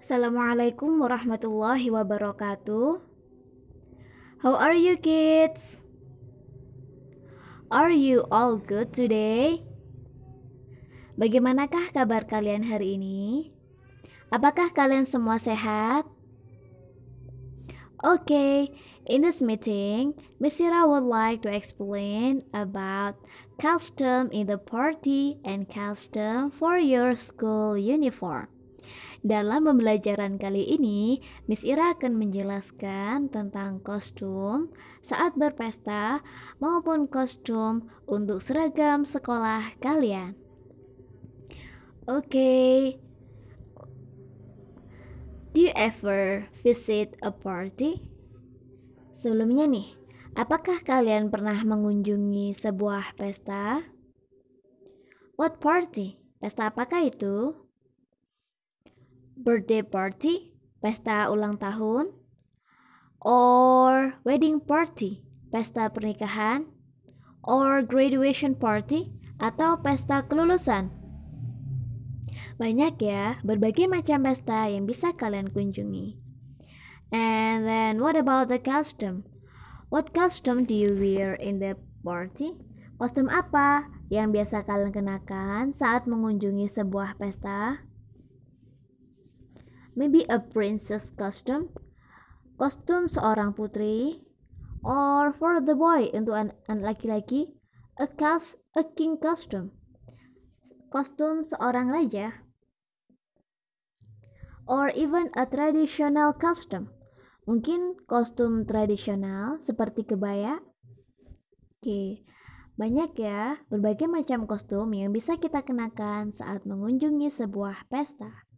Assalamualaikum warahmatullahi wabarakatuh. How are you kids? Are you all good today? Bagaimanakah kabar kalian hari ini? Apakah kalian semua sehat? Okay, in this meeting, Miss would like to explain about custom in the party and custom for your school uniform. Dalam pembelajaran kali ini, Miss Ira akan menjelaskan tentang kostum saat berpesta maupun kostum untuk seragam sekolah kalian. Oke. Okay. Do you ever visit a party? Sebelumnya nih, apakah kalian pernah mengunjungi sebuah pesta? What party? Pesta apakah itu? birthday party, pesta ulang tahun, or wedding party, pesta pernikahan, or graduation party atau pesta kelulusan. Banyak ya berbagai macam pesta yang bisa kalian kunjungi. And then what about the custom? What custom do you wear in the party? Kostum apa yang biasa kalian kenakan saat mengunjungi sebuah pesta? maybe a princess costume, kostum seorang putri, or for the boy untuk an, an laki-laki, a cast a king costume, kostum seorang raja, or even a traditional costume, mungkin kostum tradisional seperti kebaya. Oke, okay. Banyak ya, berbagai macam kostum yang bisa kita kenakan saat mengunjungi sebuah pesta.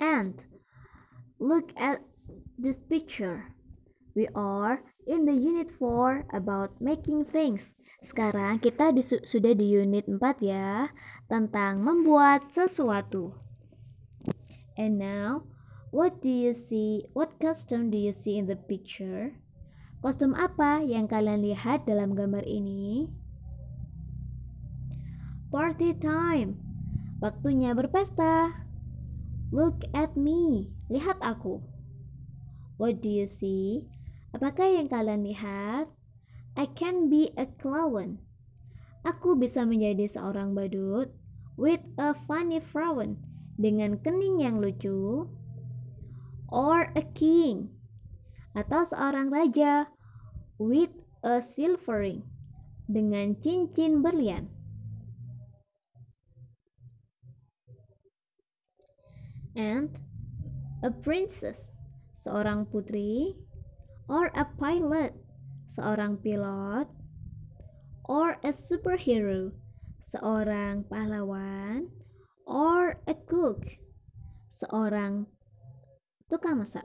And look at this picture. We are in the unit 4 about making things. Sekarang kita di, sudah di unit 4 ya, tentang membuat sesuatu. And now, what do you see? What custom do you see in the picture? Kostum apa yang kalian lihat dalam gambar ini? Party time. Waktunya berpesta. Look at me. Lihat aku. What do you see? Apakah yang kalian lihat? I can be a clown. Aku bisa menjadi seorang badut with a funny frown dengan kening yang lucu or a king atau seorang raja with a silver ring dengan cincin berlian. and a princess, seorang putri, or a pilot, seorang pilot, or a superhero, seorang pahlawan, or a cook, seorang tukang masak.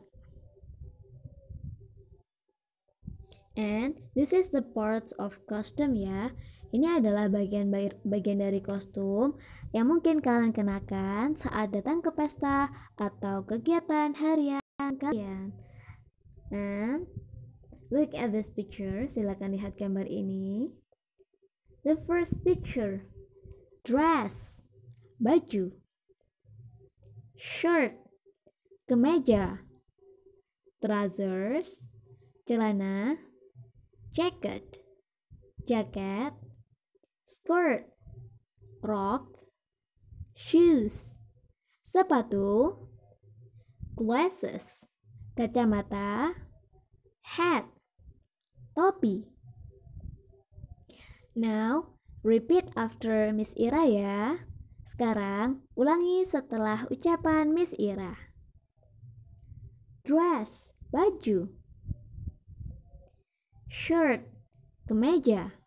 And this is the parts of custom ya. Ini adalah bagian bagian dari kostum yang mungkin kalian kenakan saat datang ke pesta atau kegiatan harian kalian. And nah, look at this picture, silakan lihat gambar ini. The first picture, dress, baju, shirt, kemeja, trousers, celana, jacket, jaket, skirt, rok, shoes, sepatu, glasses, kacamata, hat, topi. Now, repeat after Miss Ira ya. Sekarang, ulangi setelah ucapan Miss Ira. Dress, baju. Shirt, kemeja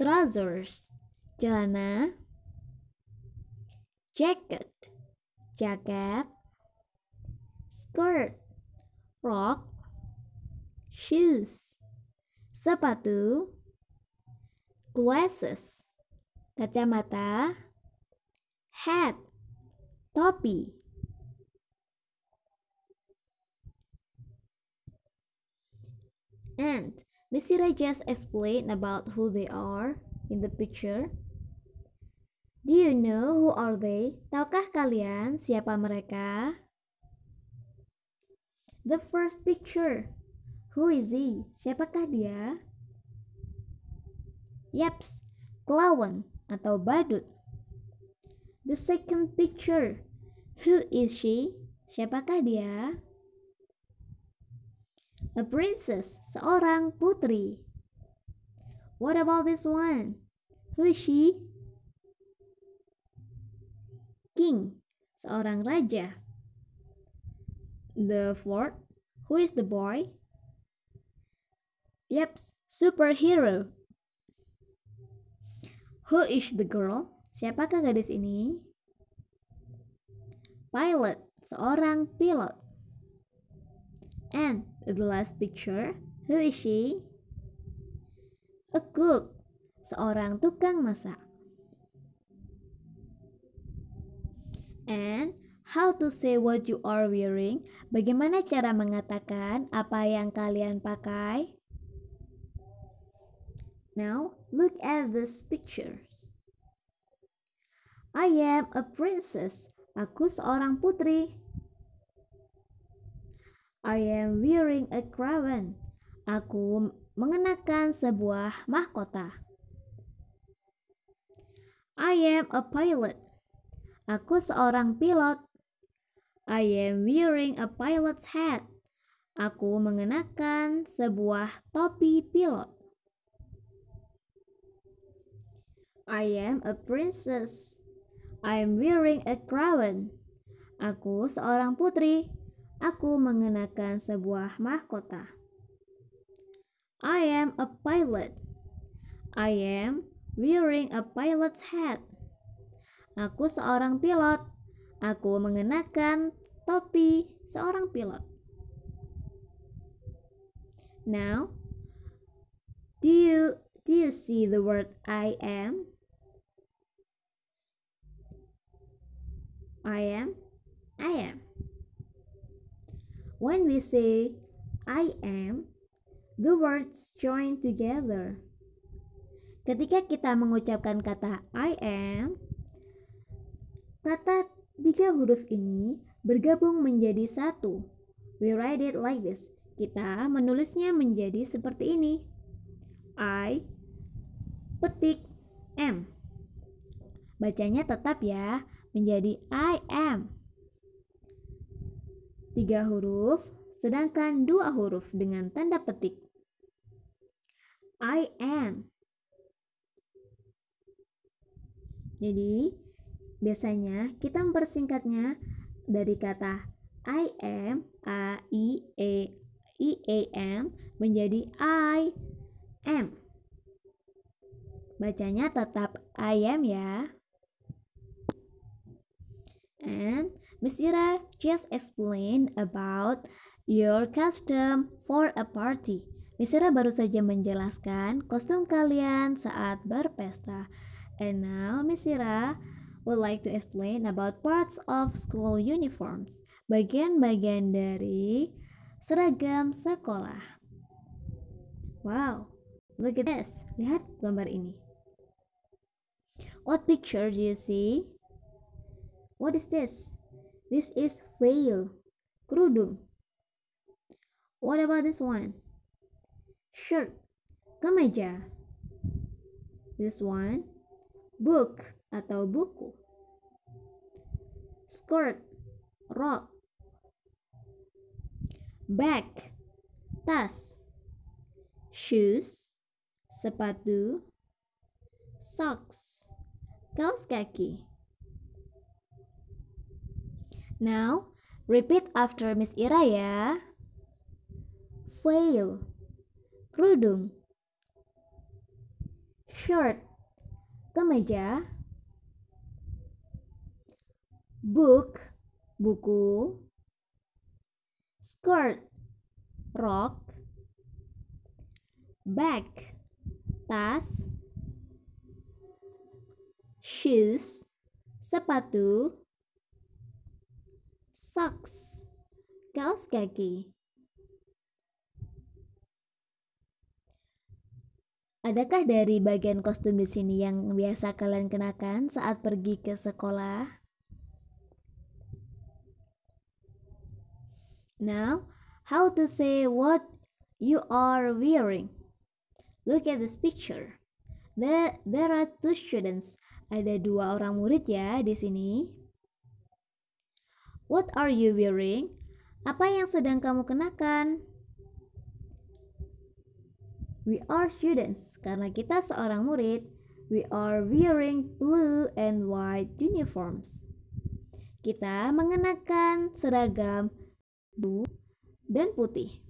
trousers celana jacket jaket skirt rock shoes sepatu glasses kacamata hat topi and Messira just explain about who they are in the picture. Do you know who are they? Tahukah kalian siapa mereka? The first picture. Who is he? Siapakah dia? Yaps, clown atau badut. The second picture. Who is she? Siapakah dia? A princess, seorang putri. What about this one? Who is she? King, seorang raja. The fourth, who is the boy? Yep, superhero. Who is the girl? Siapakah gadis ini? Pilot, seorang pilot. And the last picture, who is she? A cook, seorang tukang masak. And how to say what you are wearing, bagaimana cara mengatakan apa yang kalian pakai? Now, look at this pictures. I am a princess. Aku seorang putri. I am wearing a crown. Aku mengenakan sebuah mahkota. I am a pilot. Aku seorang pilot. I am wearing a pilot's hat. Aku mengenakan sebuah topi pilot. I am a princess. I am wearing a crown. Aku seorang putri. Aku mengenakan sebuah mahkota. I am a pilot. I am wearing a pilot's hat. Aku seorang pilot. Aku mengenakan topi seorang pilot. Now, do you do you see the word I am? I am. I am. When we say I am, the words join together. Ketika kita mengucapkan kata I am, kata tiga huruf ini bergabung menjadi satu. We write it like this. Kita menulisnya menjadi seperti ini. I petik M. Bacanya tetap ya menjadi I am tiga huruf, sedangkan dua huruf dengan tanda petik. I am. Jadi, biasanya kita mempersingkatnya dari kata I am, A, I, E, I, A, e, M menjadi I am. Bacanya tetap I am ya. And Miss Ira, Just explain about your custom for a party. Misra baru saja menjelaskan kostum kalian saat berpesta. And now Misra would like to explain about parts of school uniforms. Bagian-bagian dari seragam sekolah. Wow, look at this. Lihat gambar ini. What picture do you see? What is this? This is veil. Kerudung. What about this one? Shirt. Kemeja. This one. Book atau buku. Skirt. Rok. Bag. Tas. Shoes. Sepatu. Socks. Kaos kaki. Now, repeat after Miss Ira ya. Veil, kerudung. Shirt, kemeja. Book, buku. Skirt, rok. Bag, tas. Shoes, sepatu socks kaos kaki Adakah dari bagian kostum di sini yang biasa kalian kenakan saat pergi ke sekolah? Now, how to say what you are wearing? Look at this picture. There, there are two students. Ada dua orang murid ya di sini. What are you wearing? Apa yang sedang kamu kenakan? We are students karena kita seorang murid. We are wearing blue and white uniforms. Kita mengenakan seragam biru dan putih.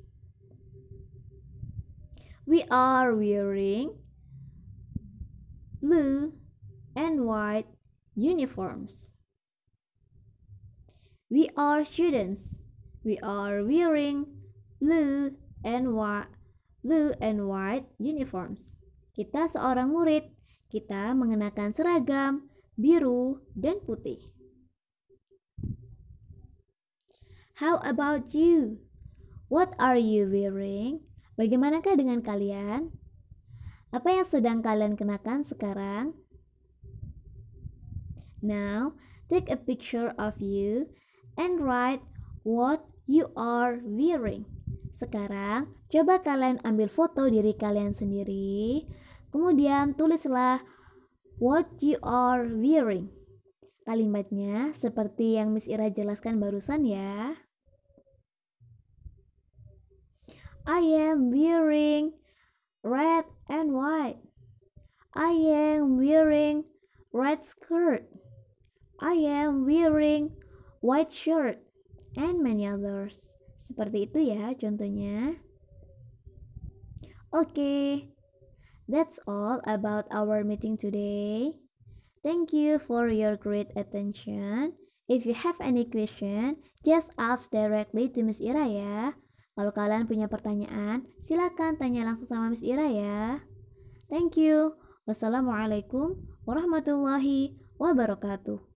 We are wearing blue and white uniforms. We are students. We are wearing blue and white blue and white uniforms. Kita seorang murid. Kita mengenakan seragam biru dan putih. How about you? What are you wearing? Bagaimanakah dengan kalian? Apa yang sedang kalian kenakan sekarang? Now, take a picture of you and write what you are wearing. Sekarang, coba kalian ambil foto diri kalian sendiri, kemudian tulislah what you are wearing. Kalimatnya seperti yang Miss Ira jelaskan barusan ya. I am wearing red and white. I am wearing red skirt. I am wearing white shirt, and many others. Seperti itu ya contohnya. Oke, okay, that's all about our meeting today. Thank you for your great attention. If you have any question, just ask directly to Miss Ira ya. Kalau kalian punya pertanyaan, silakan tanya langsung sama Miss Ira ya. Thank you. Wassalamualaikum warahmatullahi wabarakatuh.